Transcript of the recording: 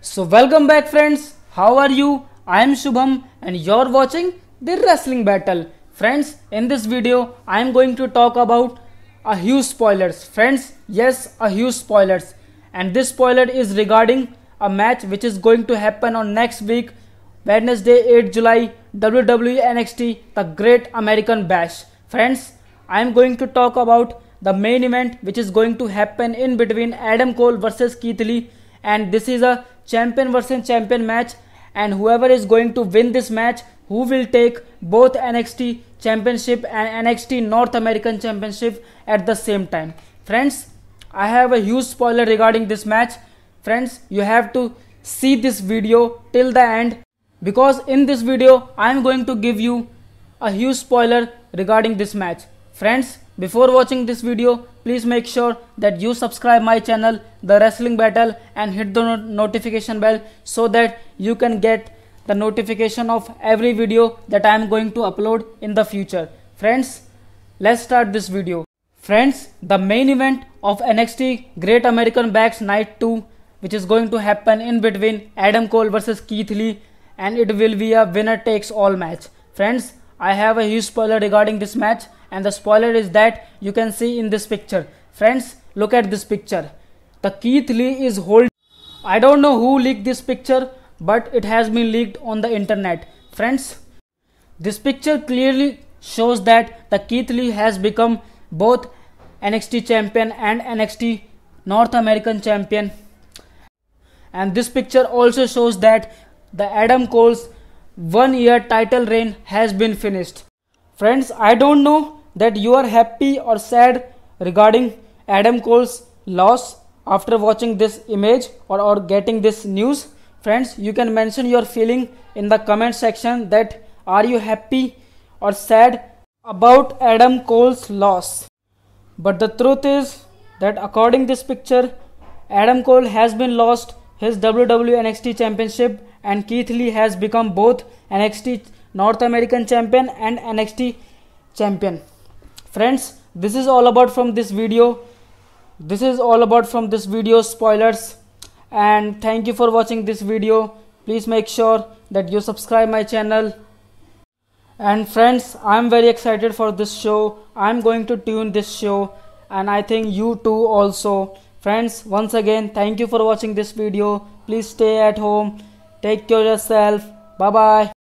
So welcome back friends, how are you? I am Shubham and you're watching The Wrestling Battle. Friends, in this video, I am going to talk about a huge spoilers. Friends, yes, a huge spoilers. And this spoiler is regarding a match which is going to happen on next week, Wednesday 8 July, WWE NXT, The Great American Bash. Friends, I am going to talk about the main event which is going to happen in between Adam Cole versus Keith Lee and this is a champion versus champion match and whoever is going to win this match who will take both NXT championship and NXT North American championship at the same time friends I have a huge spoiler regarding this match friends you have to see this video till the end because in this video I am going to give you a huge spoiler regarding this match friends before watching this video, please make sure that you subscribe my channel The Wrestling Battle and hit the no notification bell so that you can get the notification of every video that I am going to upload in the future. Friends, let's start this video. Friends, the main event of NXT Great American Bags Night 2 which is going to happen in between Adam Cole versus Keith Lee and it will be a winner takes all match. Friends, I have a huge spoiler regarding this match and the spoiler is that you can see in this picture friends look at this picture the keith lee is holding i don't know who leaked this picture but it has been leaked on the internet friends this picture clearly shows that the keith lee has become both nxt champion and nxt north american champion and this picture also shows that the adam cole's one year title reign has been finished friends i don't know that you are happy or sad regarding Adam Cole's loss after watching this image or, or getting this news. Friends, you can mention your feeling in the comment section that are you happy or sad about Adam Cole's loss. But the truth is that according this picture, Adam Cole has been lost his WWE NXT championship and Keith Lee has become both NXT North American champion and NXT champion friends this is all about from this video this is all about from this video spoilers and thank you for watching this video please make sure that you subscribe my channel and friends i'm very excited for this show i'm going to tune this show and i think you too also friends once again thank you for watching this video please stay at home take care of yourself bye bye